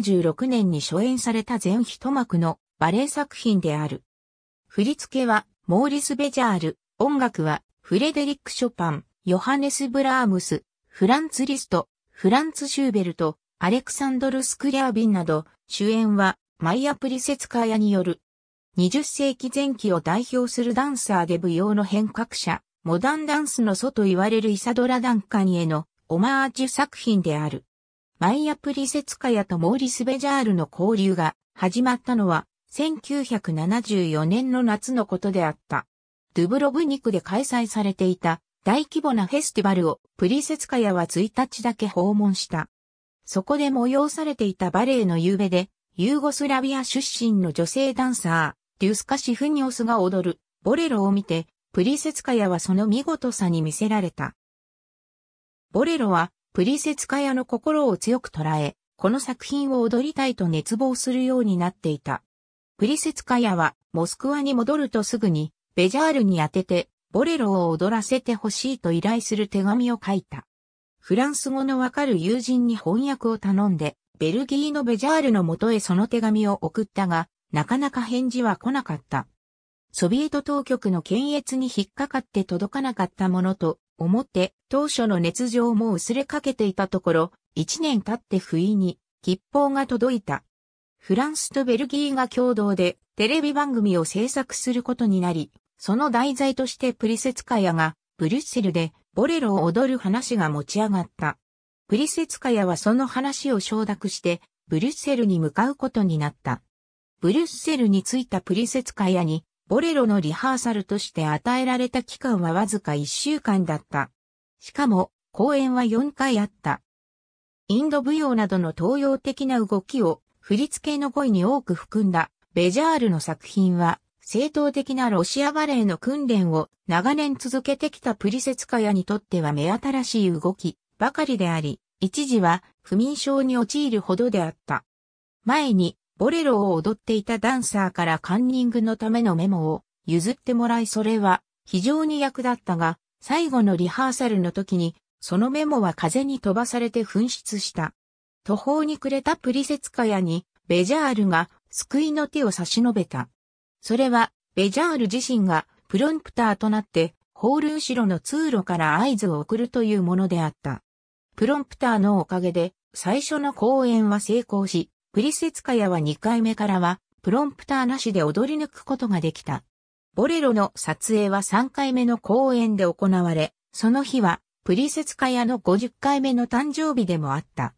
1976年に初演された全一幕のバレエ作品である。振り付けはモーリス・ベジャール、音楽はフレデリック・ショパン、ヨハネス・ブラームス、フランツ・リスト、フランツ・シューベルト、アレクサンドル・スクリアービンなど、主演はマイア・プリセツカーヤによる。20世紀前期を代表するダンサーで舞踊の変革者、モダンダンスの祖と言われるイサドラ・ダンカニへのオマージュ作品である。マイアプリセツカヤとモーリス・ベジャールの交流が始まったのは1974年の夏のことであった。ドゥブロブニクで開催されていた大規模なフェスティバルをプリセツカヤは1日だけ訪問した。そこで催されていたバレエの夕べで、ユーゴスラビア出身の女性ダンサー、デュスカシフニオスが踊るボレロを見て、プリセツカヤはその見事さに見せられた。ボレロはプリセツカヤの心を強く捉え、この作品を踊りたいと熱望するようになっていた。プリセツカヤは、モスクワに戻るとすぐに、ベジャールに当てて、ボレロを踊らせてほしいと依頼する手紙を書いた。フランス語のわかる友人に翻訳を頼んで、ベルギーのベジャールの元へその手紙を送ったが、なかなか返事は来なかった。ソビエト当局の検閲に引っかかって届かなかったものと、思って、当初の熱情も薄れかけていたところ、一年経って不意に、吉報が届いた。フランスとベルギーが共同でテレビ番組を制作することになり、その題材としてプリセツカヤがブリュッセルでボレロを踊る話が持ち上がった。プリセツカヤはその話を承諾してブリュッセルに向かうことになった。ブリュッセルに着いたプリセツカヤにボレロのリハーサルとして与えられた期間はわずか1週間だった。しかも、公演は4回あった。インド舞踊などの東洋的な動きを振り付けの語彙に多く含んだベジャールの作品は、正統的なロシアバレエの訓練を長年続けてきたプリセツカヤにとっては目新しい動きばかりであり、一時は不眠症に陥るほどであった。前にボレロを踊っていたダンサーからカンニングのためのメモを譲ってもらいそれは非常に役立ったが、最後のリハーサルの時に、そのメモは風に飛ばされて紛失した。途方に暮れたプリセツカヤに、ベジャールが救いの手を差し伸べた。それは、ベジャール自身がプロンプターとなって、ホール後ろの通路から合図を送るというものであった。プロンプターのおかげで、最初の公演は成功し、プリセツカヤは2回目からは、プロンプターなしで踊り抜くことができた。ボレロの撮影は3回目の公演で行われ、その日は、プリセツカヤの50回目の誕生日でもあった。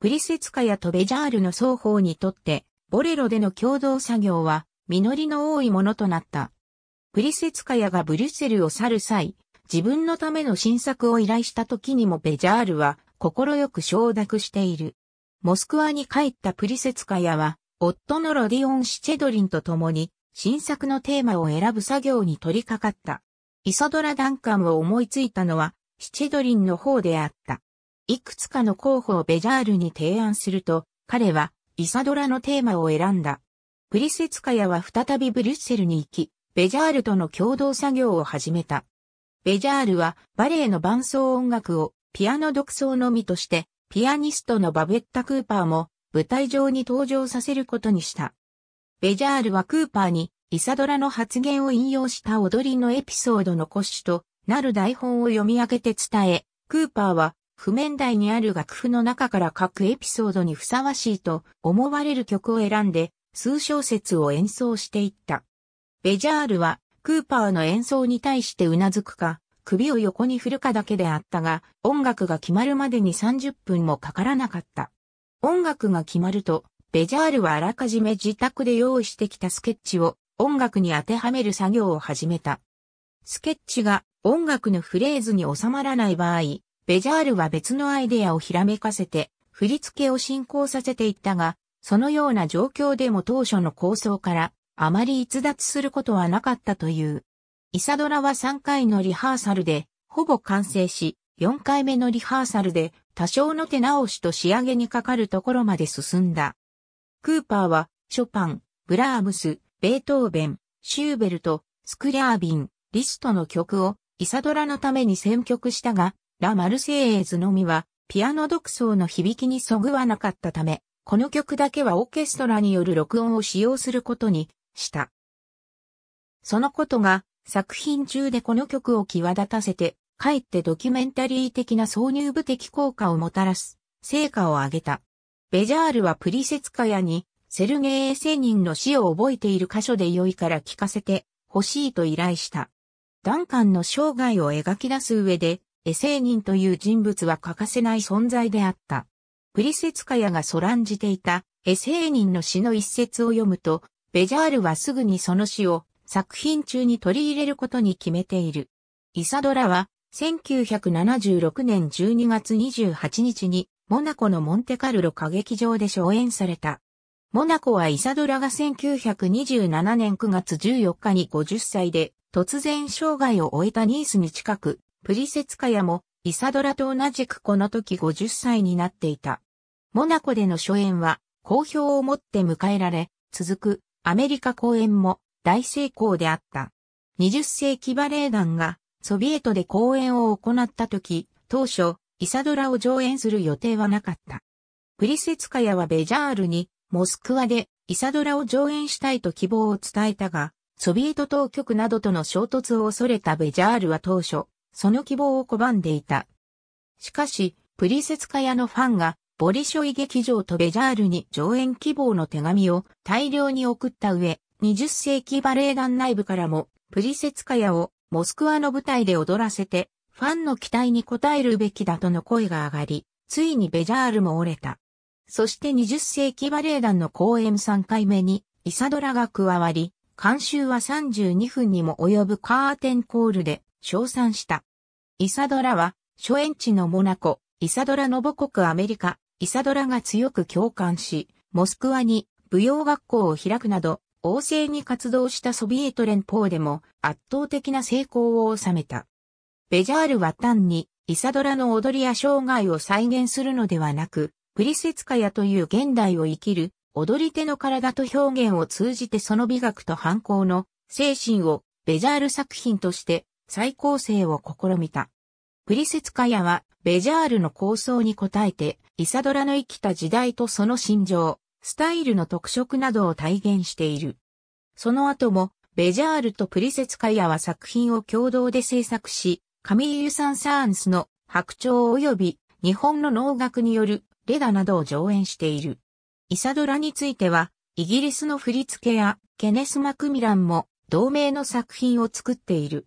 プリセツカヤとベジャールの双方にとって、ボレロでの共同作業は、実りの多いものとなった。プリセツカヤがブリュッセルを去る際、自分のための新作を依頼した時にもベジャールは、快く承諾している。モスクワに帰ったプリセツカヤは、夫のロディオン・シチェドリンと共に、新作のテーマを選ぶ作業に取り掛かった。イサドラ・ダンカンを思いついたのは、シチェドリンの方であった。いくつかの候補をベジャールに提案すると、彼は、イサドラのテーマを選んだ。プリセツカヤは再びブリュッセルに行き、ベジャールとの共同作業を始めた。ベジャールはバレエの伴奏音楽をピアノ独奏のみとしてピアニストのバベッタ・クーパーも舞台上に登場させることにした。ベジャールはクーパーにイサドラの発言を引用した踊りのエピソードの骨子となる台本を読み上げて伝え、クーパーは譜面台にある楽譜の中から各エピソードにふさわしいと思われる曲を選んで数小節を演奏していった。ベジャールはクーパーの演奏に対して頷くか、首を横に振るかだけであったが、音楽が決まるまでに30分もかからなかった。音楽が決まると、ベジャールはあらかじめ自宅で用意してきたスケッチを音楽に当てはめる作業を始めた。スケッチが音楽のフレーズに収まらない場合、ベジャールは別のアイデアをひらめかせて、振り付けを進行させていったが、そのような状況でも当初の構想から、あまり逸脱することはなかったという。イサドラは3回のリハーサルで、ほぼ完成し、4回目のリハーサルで、多少の手直しと仕上げにかかるところまで進んだ。クーパーは、ショパン、ブラームス、ベートーベン、シューベルト、スクリャービン、リストの曲を、イサドラのために選曲したが、ラ・マルセイエーズのみは、ピアノ独奏の響きにそぐわなかったため、この曲だけはオーケストラによる録音を使用することにした。そのことが作品中でこの曲を際立たせて、かえってドキュメンタリー的な挿入部的効果をもたらす、成果を上げた。ベジャールはプリセツカヤに、セルゲイ・エセニンの死を覚えている箇所で良いから聞かせて欲しいと依頼した。ダンカンの生涯を描き出す上で、エセーニンという人物は欠かせない存在であった。プリセツカヤがそらんじていたエセーニンの詩の一節を読むと、ベジャールはすぐにその詩を作品中に取り入れることに決めている。イサドラは、1976年12月28日に、モナコのモンテカルロ歌劇場で初演された。モナコはイサドラが1927年9月14日に50歳で、突然生涯を終えたニースに近く、プリセツカヤも、イサドラと同じくこの時50歳になっていた。モナコでの初演は、好評をもって迎えられ、続くアメリカ公演も大成功であった。20世紀バレエ団がソビエトで公演を行った時、当初、イサドラを上演する予定はなかった。プリセツカヤはベジャールに、モスクワでイサドラを上演したいと希望を伝えたが、ソビエト当局などとの衝突を恐れたベジャールは当初、その希望を拒んでいた。しかし、プリセツカヤのファンが、ボリショイ劇場とベジャールに上演希望の手紙を大量に送った上、20世紀バレエ団内部からも、プリセツカヤをモスクワの舞台で踊らせて、ファンの期待に応えるべきだとの声が上がり、ついにベジャールも折れた。そして20世紀バレエ団の公演3回目に、イサドラが加わり、監修は32分にも及ぶカーテンコールで称賛した。イサドラは、初演地のモナコ、イサドラの母国アメリカ、イサドラが強く共感し、モスクワに舞踊学校を開くなど、旺盛に活動したソビエト連邦でも圧倒的な成功を収めた。ベジャールは単にイサドラの踊りや生涯を再現するのではなく、プリセツカヤという現代を生きる踊り手の体と表現を通じてその美学と反抗の精神をベジャール作品として再構成を試みた。プリセツカヤはベジャールの構想に応えてイサドラの生きた時代とその心情、スタイルの特色などを体現している。その後も、ベジャールとプリセツカヤは作品を共同で制作し、カミーユ・サン・サーンスの白鳥及び日本の能楽によるレダなどを上演している。イサドラについては、イギリスの振付やケネス・マクミランも同名の作品を作っている。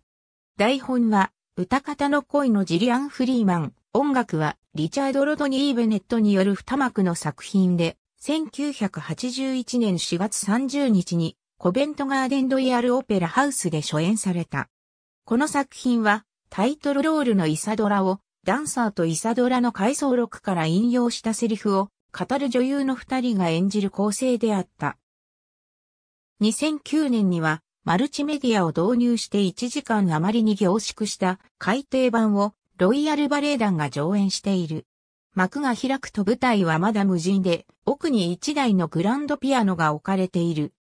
台本は、歌方の恋のジリアン・フリーマン、音楽はリチャード・ロドニー・ベネットによる二幕の作品で、1981年4月30日にコベントガーデンロイヤルオペラハウスで初演された。この作品はタイトルロールのイサドラをダンサーとイサドラの回想録から引用したセリフを語る女優の二人が演じる構成であった。2009年にはマルチメディアを導入して1時間余りに凝縮した改訂版をロイヤルバレエ団が上演している。幕が開くと舞台はまだ無人で、奥に一台のグランドピアノが置かれている。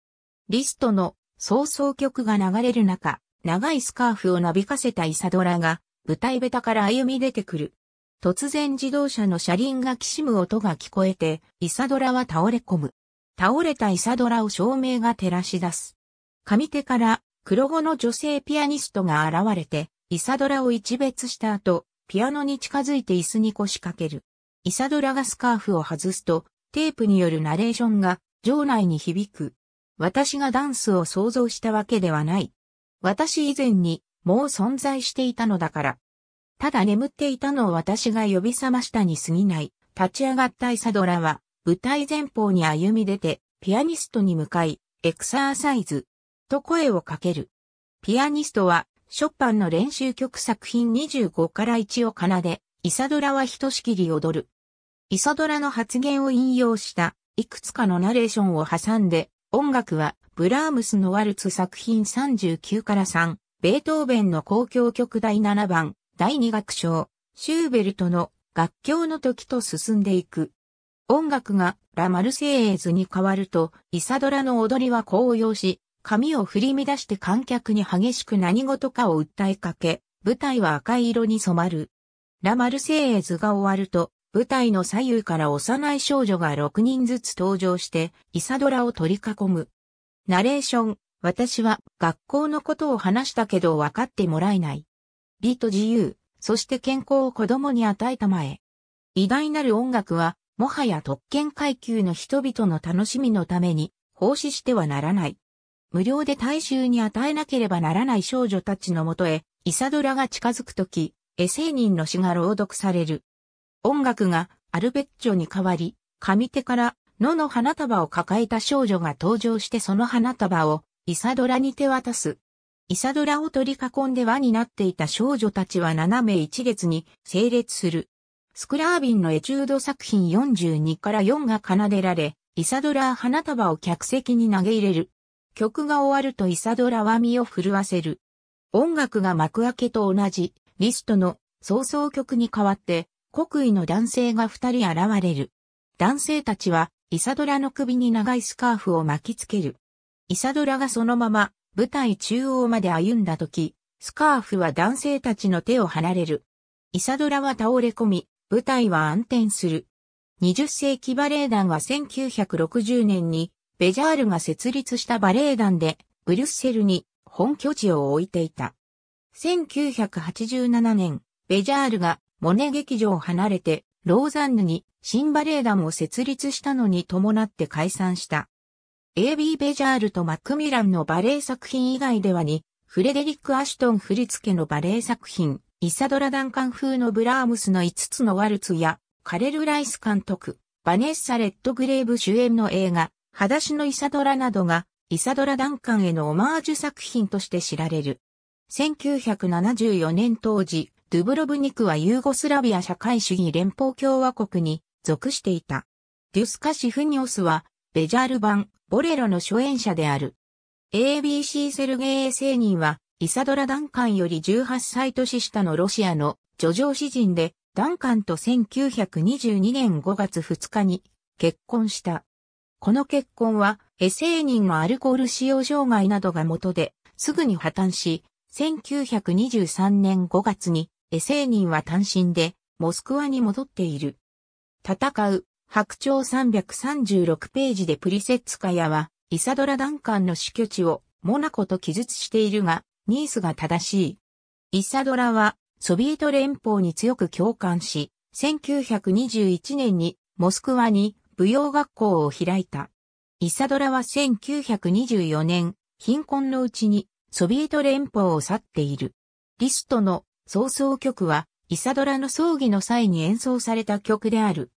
リストの早々曲が流れる中、長いスカーフをなびかせたイサドラが、舞台ベタから歩み出てくる。突然自動車の車輪がきしむ音が聞こえて、イサドラは倒れ込む。倒れたイサドラを照明が照らし出す。上手から黒子の女性ピアニストが現れて、イサドラを一別した後、ピアノに近づいて椅子に腰掛ける。イサドラがスカーフを外すと、テープによるナレーションが場内に響く。私がダンスを想像したわけではない。私以前にもう存在していたのだから。ただ眠っていたのを私が呼び覚ましたに過ぎない。立ち上がったイサドラは舞台前方に歩み出てピアニストに向かいエクササイズと声をかける。ピアニストはショパンの練習曲作品25から1を奏でイサドラはひとしきり踊る。イサドラの発言を引用したいくつかのナレーションを挟んで、音楽はブラームスのワルツ作品39から3、ベートーベンの公共曲第7番、第2楽章、シューベルトの楽教の時と進んでいく。音楽がラ・マルセイエーズに変わると、イサドラの踊りは高揚し、髪を振り乱して観客に激しく何事かを訴えかけ、舞台は赤い色に染まる。ラ・マルセイエズが終わると、舞台の左右から幼い少女が6人ずつ登場して、イサドラを取り囲む。ナレーション、私は学校のことを話したけど分かってもらえない。美と自由、そして健康を子供に与えたまえ。偉大なる音楽は、もはや特権階級の人々の楽しみのために、奉仕してはならない。無料で大衆に与えなければならない少女たちのもとへ、イサドラが近づくとき、エセー人の詩が朗読される。音楽がアルベッチョに変わり、上手から野の花束を抱えた少女が登場してその花束をイサドラに手渡す。イサドラを取り囲んで輪になっていた少女たちは斜め一列に整列する。スクラービンのエチュード作品42から4が奏でられ、イサドラ花束を客席に投げ入れる。曲が終わるとイサドラは身を震わせる。音楽が幕開けと同じリストの創々曲に代わって、国威の男性が二人現れる。男性たちは、イサドラの首に長いスカーフを巻きつける。イサドラがそのまま、舞台中央まで歩んだ時、スカーフは男性たちの手を離れる。イサドラは倒れ込み、舞台は暗転する。20世紀バレエ団は1960年に、ベジャールが設立したバレエ団で、ブリュッセルに本拠地を置いていた。1987年、ベジャールがモネ劇場を離れて、ローザンヌに新バレエ団を設立したのに伴って解散した。AB ベジャールとマクミランのバレエ作品以外ではに、フレデリック・アシュトン振付のバレエ作品、イサドラダンカン風のブラームスの5つのワルツや、カレル・ライス監督、バネッサ・レッドグレーブ主演の映画、裸足のイサドラなどが、イサドラ・ダンカンへのオマージュ作品として知られる。1974年当時、ドゥブロブニクはユーゴスラビア社会主義連邦共和国に属していた。デュスカ・シフニオスは、ベジャール版、ボレロの初演者である。ABC セルゲイ・セーニンは、イサドラ・ダンカンより18歳年下のロシアの叙情詩人で、ダンカンと1922年5月2日に結婚した。この結婚は、エセーニンのアルコール使用障害などが元で、すぐに破綻し、1923年5月に、エセーニンは単身で、モスクワに戻っている。戦う、白鳥336ページでプリセッツカヤは、イサドラ・ダンカンの死去地を、モナコと記述しているが、ニースが正しい。イサドラは、ソビエト連邦に強く共感し、1921年に、モスクワに、舞踊学校を開いた。イサドラは1924年、貧困のうちにソビエト連邦を去っている。リストの早々。曲は、イサドラの葬儀の際に演奏された曲である。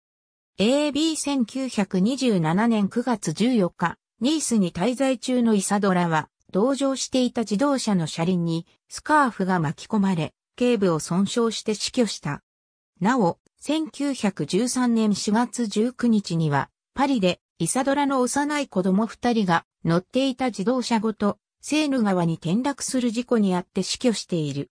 AB1927 年9月14日、ニースに滞在中のイサドラは、同乗していた自動車の車輪にスカーフが巻き込まれ、頸部を損傷して死去した。なお、1913年4月19日には、パリでイサドラの幼い子供二人が乗っていた自動車ごとセーヌ川に転落する事故にあって死去している。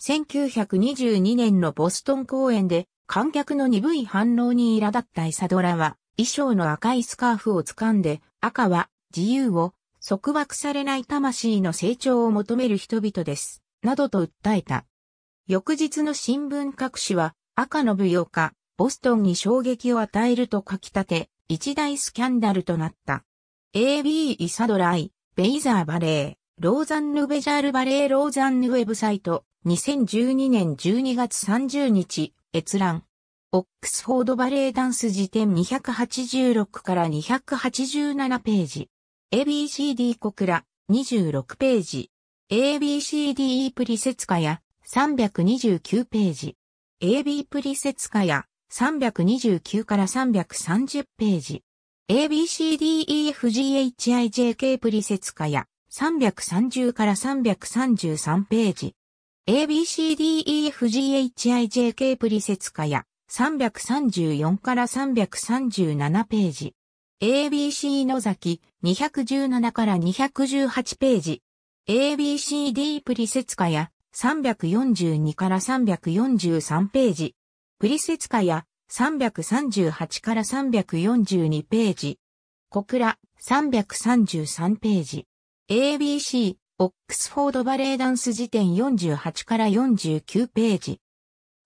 1922年のボストン公演で観客の鈍い反応に苛立ったイサドラは衣装の赤いスカーフを掴んで赤は自由を束縛されない魂の成長を求める人々です。などと訴えた。翌日の新聞各紙は赤の舞踊家、ボストンに衝撃を与えると書き立て、一大スキャンダルとなった。AB イサドライ、ベイザーバレー、ローザンヌベジャールバレーローザンヌウェブサイト、2012年12月30日、閲覧。オックスフォードバレーダンス辞典286から287ページ。ABCD コクラ、26ページ。ABCDE プリセツカヤ、329ページ。AB プリセツカヤ、329から330ページ。ABCDEFGHIJK プリセツカや330から333ページ。ABCDEFGHIJK プリセツカや334から337ページ。ABC 野崎217から218ページ。ABCD プリセツカや342から343ページ。プリセツカや338から342ページ。小倉333ページ。ABC オックスフォードバレエダンス辞典48から49ページ。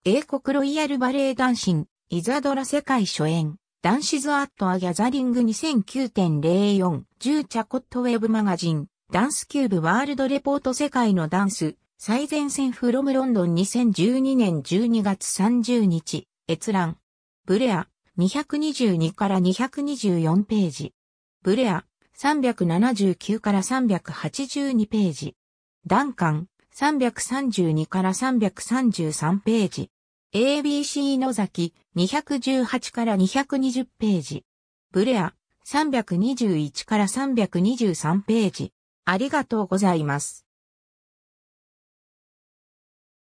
英国ロイヤルバレエダンシン、イザドラ世界初演、ダンシズアットアギャザリング2009.04、10チャコットウェブマガジン、ダンスキューブワールドレポート世界のダンス、最前線フロムロンドン2012年12月30日、閲覧。ブレア、222から224ページ。ブレア、379から382ページ。ダンカン、332から333ページ。ABC 野崎、218から220ページ。ブレア、321から323ページ。ありがとうございます。